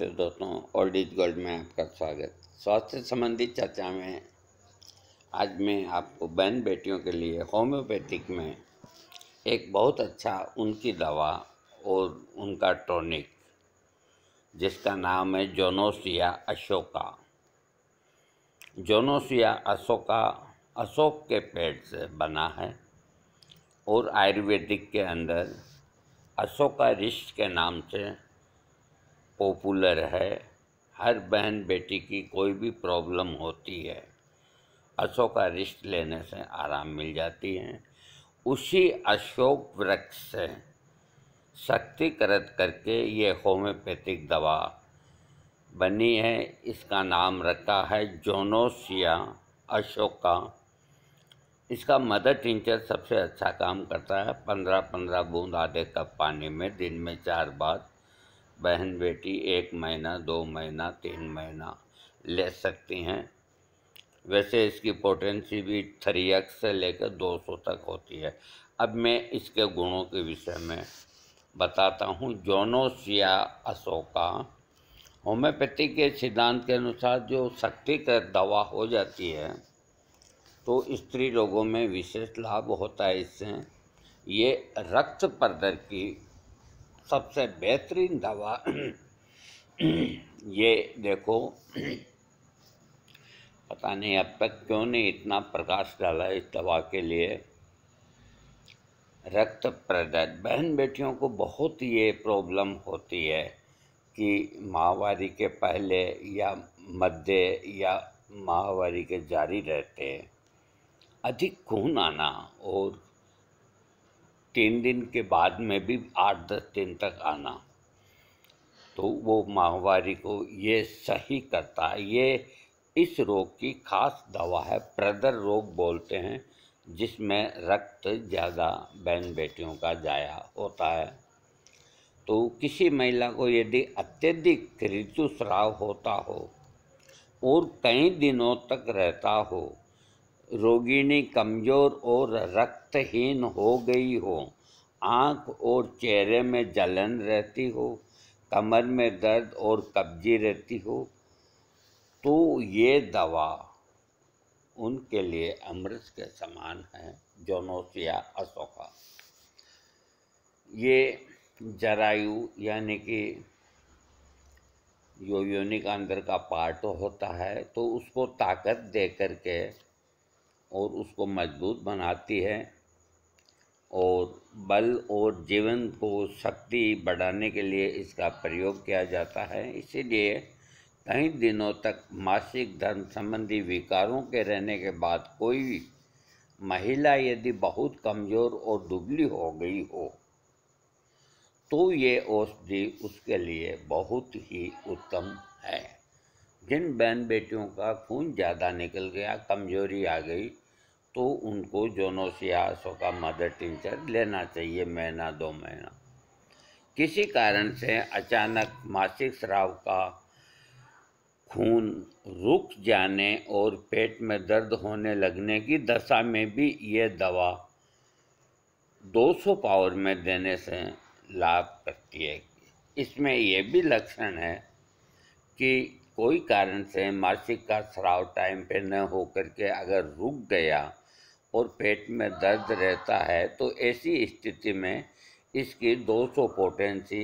नमस्ते दोस्तों old is gold में आपका स्वागत स्वास्थ्य संबंधी चर्चा में आज मैं आपको बहन बेटियों के लिए होम्योपैथिक में एक बहुत अच्छा उनकी दवा और उनका टॉनिक जिसका नाम है जोनोसिया अशोका जोनोसिया अशोका अशोक के पेड़ से बना है और आयुर्वेदिक के अंदर अशोका रिश्त के नाम से पॉपुलर है हर बहन बेटी की कोई भी प्रॉब्लम होती है अशोका रिश्त लेने से आराम मिल जाती है उसी अशोक वृक्ष से शक्तिकृत करके ये होम्योपैथिक दवा बनी है इसका नाम रखा है जोनोसिया अशोका इसका मदर टिंचर सबसे अच्छा काम करता है पंद्रह पंद्रह बूंद आधे कप पानी में दिन में चार बार बहन बेटी एक महीना दो महीना तीन महीना ले सकती हैं वैसे इसकी पोटेंसी भी थ्री एक्स से लेकर दो सौ तक होती है अब मैं इसके गुणों के विषय में बताता हूँ जोनोसिया अशोका होम्योपैथी के सिद्धांत के अनुसार जो शक्तिकृत दवा हो जाती है तो स्त्री लोगों में विशेष लाभ होता है इससे ये रक्त प्रदर की सबसे बेहतरीन दवा ये देखो पता नहीं अब तक क्यों नहीं इतना प्रकाश डाला इस दवा के लिए रक्त प्रदत्त बहन बेटियों को बहुत ये प्रॉब्लम होती है कि माहवारी के पहले या मध्य या माहवारी के जारी रहते हैं अधिक खून आना और तीन दिन के बाद में भी आठ दस दिन तक आना तो वो माहवारी को ये सही करता है ये इस रोग की खास दवा है प्रदर रोग बोलते हैं जिसमें रक्त ज़्यादा बहन बेटियों का जाया होता है तो किसी महिला को यदि अत्यधिक ऋतुस्राव होता हो और कई दिनों तक रहता हो रोगिणी कमज़ोर और रक्तहीन हो गई हो आँख और चेहरे में जलन रहती हो कमर में दर्द और कब्जी रहती हो तो ये दवा उनके लिए अमृत के समान है जोनोसिया अशोका ये जरायु यानी कि योनिक अंदर का पार्ट होता है तो उसको ताकत दे करके और उसको मजबूत बनाती है और बल और जीवन को शक्ति बढ़ाने के लिए इसका प्रयोग किया जाता है इसीलिए कई दिनों तक मासिक धर्म संबंधी विकारों के रहने के बाद कोई भी महिला यदि बहुत कमज़ोर और दुबली हो गई हो तो ये औषधि उसके लिए बहुत ही उत्तम है जिन बहन बेटियों का खून ज़्यादा निकल गया कमजोरी आ गई तो उनको जोनों आसों का मदर टिंचर लेना चाहिए महीना दो महीना किसी कारण से अचानक मासिक स्राव का खून रुक जाने और पेट में दर्द होने लगने की दशा में भी ये दवा 200 पावर में देने से लाभ करती है इसमें यह भी लक्षण है कि कोई कारण से मासिक का स्राव टाइम पे न होकर के अगर रुक गया और पेट में दर्द रहता है तो ऐसी स्थिति में इसकी 200 पोटेंसी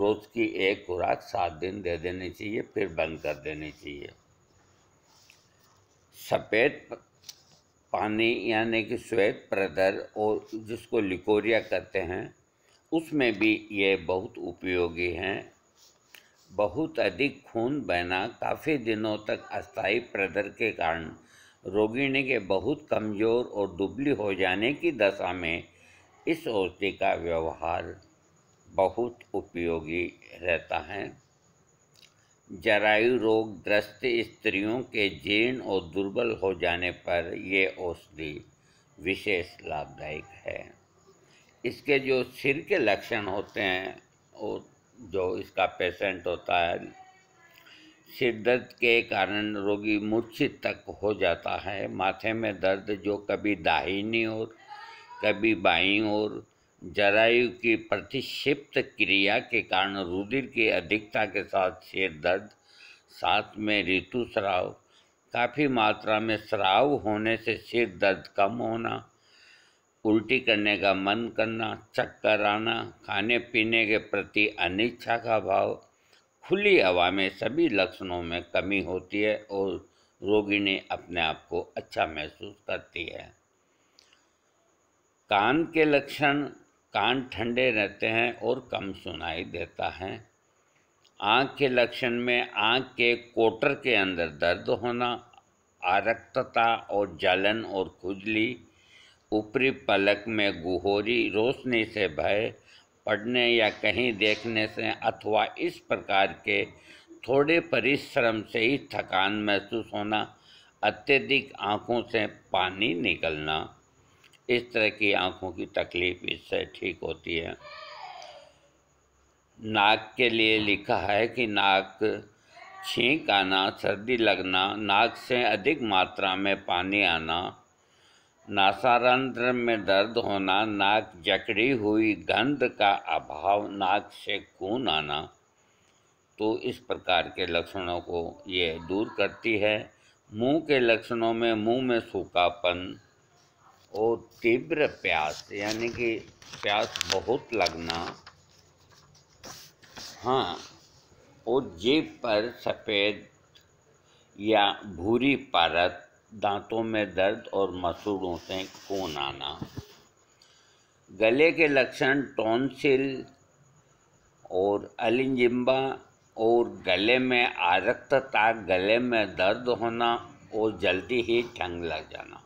रोज़ की एक खुराक सात दिन दे देनी चाहिए फिर बंद कर देनी चाहिए सफ़ेद पानी यानी कि श्वेत प्रदर और जिसको लिकोरिया कहते हैं उसमें भी ये बहुत उपयोगी हैं बहुत अधिक खून बहना काफ़ी दिनों तक अस्थायी प्रदर के कारण रोगिणी के बहुत कमज़ोर और दुबली हो जाने की दशा में इस औषधि का व्यवहार बहुत उपयोगी रहता है जरायु रोग ग्रस्त स्त्रियों के जीर्ण और दुर्बल हो जाने पर यह औषधि विशेष लाभदायक है इसके जो सिर के लक्षण होते हैं और जो इसका पेशेंट होता है सिर दर्द के कारण रोगी मूर्छित तक हो जाता है माथे में दर्द जो कभी दाहिनी ओर कभी बाई ओर जरायु की प्रतिक्षिप्त क्रिया के कारण रुधिर की अधिकता के साथ सिर दर्द साथ में ऋतु स्राव काफ़ी मात्रा में स्राव होने से सिर दर्द कम होना उल्टी करने का मन करना चक्कर आना खाने पीने के प्रति अनिच्छा का भाव खुली हवा में सभी लक्षणों में कमी होती है और रोगिणी अपने आप को अच्छा महसूस करती है कान के लक्षण कान ठंडे रहते हैं और कम सुनाई देता है आँख के लक्षण में आँख के कोटर के अंदर दर्द होना आरक्तता और जलन और खुजली ऊपरी पलक में गुहोरी रोशनी से भय पढ़ने या कहीं देखने से अथवा इस प्रकार के थोड़े परिश्रम से ही थकान महसूस होना अत्यधिक आँखों से पानी निकलना इस तरह की आँखों की तकलीफ इससे ठीक होती है नाक के लिए लिखा है कि नाक छींक आना सर्दी लगना नाक से अधिक मात्रा में पानी आना नासारंध्र में दर्द होना नाक जकड़ी हुई गंध का अभाव नाक से खून आना तो इस प्रकार के लक्षणों को ये दूर करती है मुंह के लक्षणों में मुंह में सूखापन और तीव्र प्यास यानी कि प्यास बहुत लगना हाँ और जीप पर सफ़ेद या भूरी परत दांतों में दर्द और मसूड़ों से खून आना गले के लक्षण टॉन्सिल और अलिंजिम्बा और गले में आरक्तता गले में दर्द होना और जल्दी ही ठंग लग जाना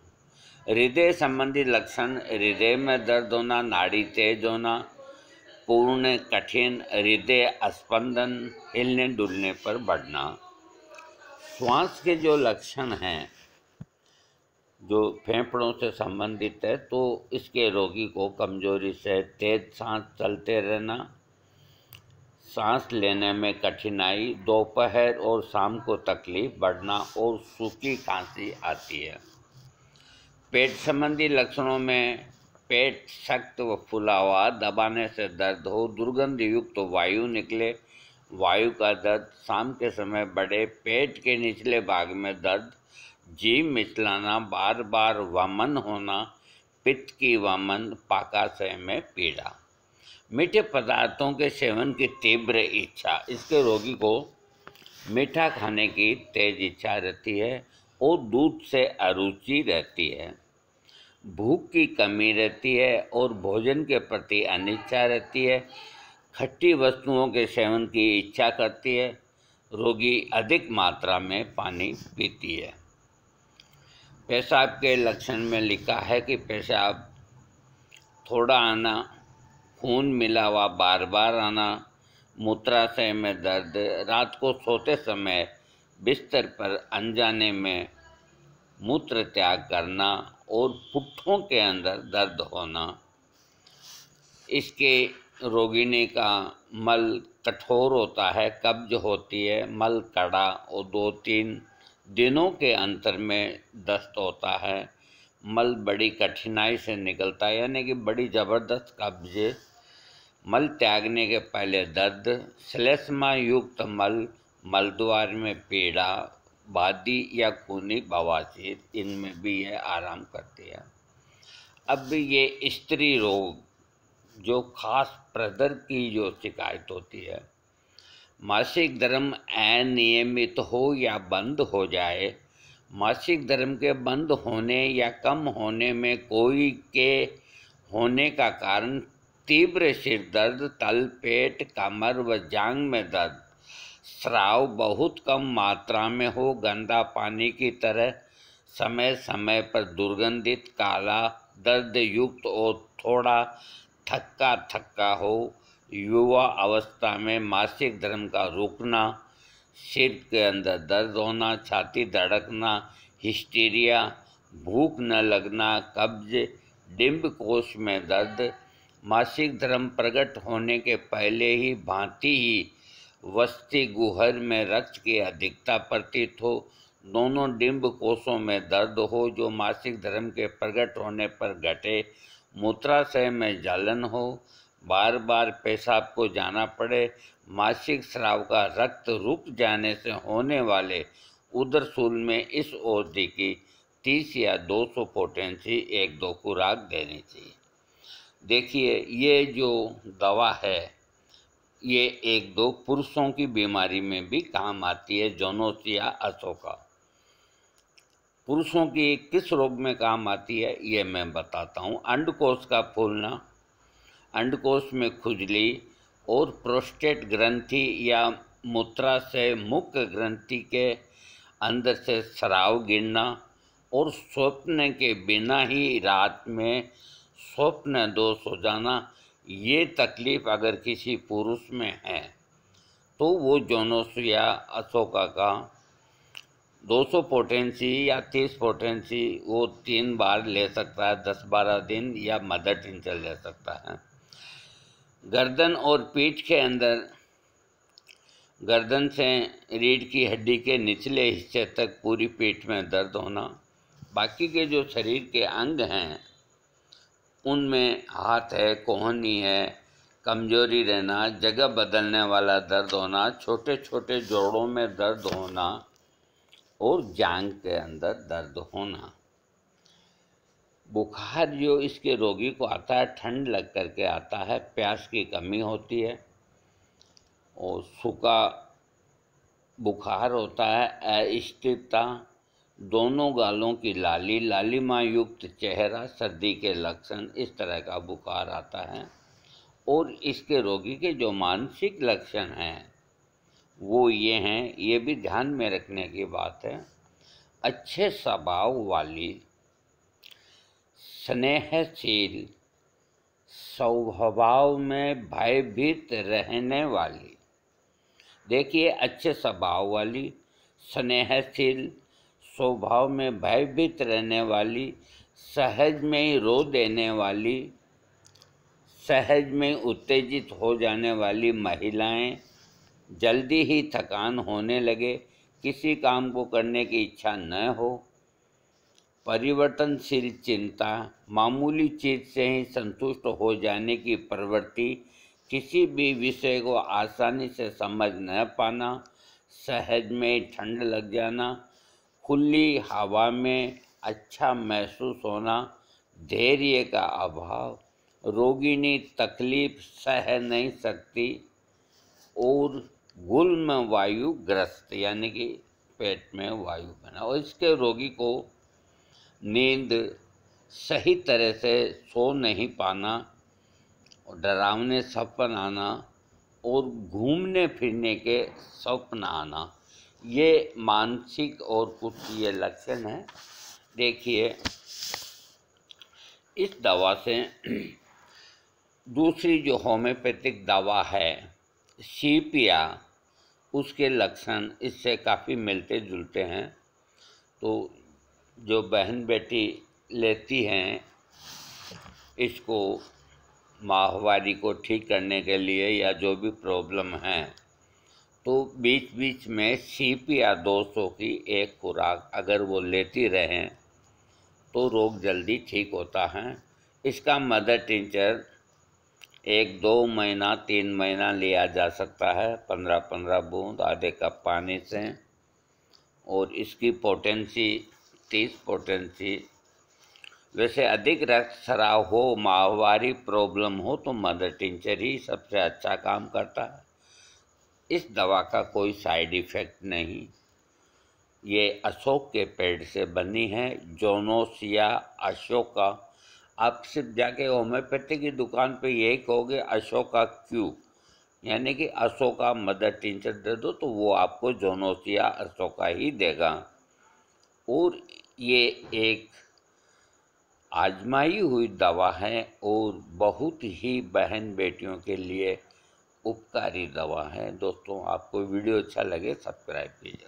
हृदय संबंधी लक्षण हृदय में दर्द होना नाड़ी तेज होना पूर्ण कठिन हृदय स्पंदन हिलने डुलने पर बढ़ना श्वास के जो लक्षण हैं जो फेफड़ों से संबंधित है तो इसके रोगी को कमजोरी से तेज सांस चलते रहना सांस लेने में कठिनाई दोपहर और शाम को तकलीफ बढ़ना और सूखी खांसी आती है पेट संबंधी लक्षणों में पेट सख्त व फुला हुआ दबाने से दर्द हो दुर्गंध युक्त तो वायु निकले वायु का दर्द शाम के समय बढ़े पेट के निचले भाग में दर्द जीव मिचलाना बार बार वामन होना पित्त की वामन पाकाशय में पीड़ा मीठे पदार्थों के सेवन की तीव्र इच्छा इसके रोगी को मीठा खाने की तेज इच्छा रहती है और दूध से अरुचि रहती है भूख की कमी रहती है और भोजन के प्रति अनिच्छा रहती है खट्टी वस्तुओं के सेवन की इच्छा करती है रोगी अधिक मात्रा में पानी पीती है पेशाब के लक्षण में लिखा है कि पेशाब थोड़ा आना खून मिला हुआ बार बार आना मूत्राशय में दर्द रात को सोते समय बिस्तर पर अनजाने में मूत्र त्याग करना और पुट्ठों के अंदर दर्द होना इसके रोगिणी का मल कठोर होता है कब्ज होती है मल कड़ा और दो तीन दिनों के अंतर में दस्त होता है मल बड़ी कठिनाई से निकलता है यानी कि बड़ी ज़बरदस्त कब्जे मल त्यागने के पहले दर्द सलेस्मा युक्त मल मलद्वार में पीड़ा वादी या खूनी बवासीर इनमें भी यह आराम करती है अब ये स्त्री रोग जो खास प्रदर की जो शिकायत होती है मासिक धर्म अनियमित हो या बंद हो जाए मासिक धर्म के बंद होने या कम होने में कोई के होने का कारण तीव्र सिर दर्द तल पेट कमर व जांग में दर्द स्राव बहुत कम मात्रा में हो गंदा पानी की तरह समय समय पर दुर्गंधित काला दर्द युक्त और थोड़ा थक्का थक्का हो युवा अवस्था में मासिक धर्म का रुकना सिर के अंदर दर्द होना छाती धड़कना हिस्टीरिया भूख न लगना कब्ज डिम्ब कोष में दर्द मासिक धर्म प्रकट होने के पहले ही भांति ही वस्ती गुहर में रक्त की अधिकता प्रतीत हो दोनों डिम्ब कोषों में दर्द हो जो मासिक धर्म के प्रकट होने पर घटे मूत्राशय में जलन हो बार बार पेशाब को जाना पड़े मासिक श्राव का रक्त रुक जाने से होने वाले उदरसूल सूल में इस औषधि की तीस या दो सौ पोटेंसी एक दो खुराक देनी चाहिए देखिए ये जो दवा है ये एक दो पुरुषों की बीमारी में भी काम आती है जोनोसिया अशोका पुरुषों की किस रोग में काम आती है ये मैं बताता हूँ अंडकोश का फूलना अंडकोश में खुजली और प्रोस्टेट ग्रंथि या मूत्राशय मुख्य ग्रंथि के अंदर से शराव गिरना और स्वप्न के बिना ही रात में स्वप्न दोष हो जाना ये तकलीफ अगर किसी पुरुष में है तो वो जोनोस या अशोका का 200 पोटेंसी या 30 पोटेंसी वो तीन बार ले सकता है 10-12 दिन या मदर टिंचल ले सकता है गर्दन और पीठ के अंदर गर्दन से रीढ़ की हड्डी के निचले हिस्से तक पूरी पीठ में दर्द होना बाकी के जो शरीर के अंग हैं उनमें हाथ है कोहनी है कमजोरी रहना जगह बदलने वाला दर्द होना छोटे छोटे जोड़ों में दर्द होना और जांग के अंदर दर्द होना बुखार जो इसके रोगी को आता है ठंड लग कर के आता है प्यास की कमी होती है और सूखा बुखार होता है अस्थिरता दोनों गालों की लाली लालिमा युक्त चेहरा सर्दी के लक्षण इस तरह का बुखार आता है और इसके रोगी के जो मानसिक लक्षण हैं वो ये हैं ये भी ध्यान में रखने की बात है अच्छे स्वभाव वाली स्नेहशील स्वभाव में भयभीत रहने वाली देखिए अच्छे स्वभाव वाली स्नेहशील स्वभाव में भयभीत रहने वाली सहज में ही रो देने वाली सहज में उत्तेजित हो जाने वाली महिलाएं जल्दी ही थकान होने लगे किसी काम को करने की इच्छा न हो परिवर्तनशील चिंता मामूली चीज से ही संतुष्ट हो जाने की प्रवृत्ति किसी भी विषय को आसानी से समझ न पाना सहज में ठंड लग जाना खुली हवा में अच्छा महसूस होना धैर्य का अभाव रोगिनी तकलीफ सह नहीं सकती और गुल में वायु ग्रस्त यानी कि पेट में वायु बना और इसके रोगी को नींद सही तरह से सो नहीं पाना और डरावने सपन आना और घूमने फिरने के स्वप्न आना ये मानसिक और कुछ ये लक्षण है देखिए इस दवा से दूसरी जो होम्योपैथिक दवा है सीपिया उसके लक्षण इससे काफ़ी मिलते जुलते हैं तो जो बहन बेटी लेती हैं इसको माहवारी को ठीक करने के लिए या जो भी प्रॉब्लम है तो बीच बीच में सीप या दो की एक खुराक अगर वो लेती रहें तो रोग जल्दी ठीक होता है इसका मदर टिंचर एक दो महीना तीन महीना लिया जा सकता है पंद्रह पंद्रह बूंद आधे कप पानी से और इसकी पोटेंसी तीस पोटेंसी वैसे अधिक रक्त सराव हो माहवारी प्रॉब्लम हो तो मदर टिंचर ही सबसे अच्छा काम करता है इस दवा का कोई साइड इफ़ेक्ट नहीं ये अशोक के पेड़ से बनी है जोनोसिया अशोका आप सिर्फ जाके होम्योपैथी की दुकान पे यही कहोगे अशोका क्यू यानी कि अशोका मदर टिंचर दे दो तो वो आपको जोनोसिया अशोका ही देगा और ये एक आजमाई हुई दवा है और बहुत ही बहन बेटियों के लिए उपकारी दवा है दोस्तों आपको वीडियो अच्छा लगे सब्सक्राइब कीजिए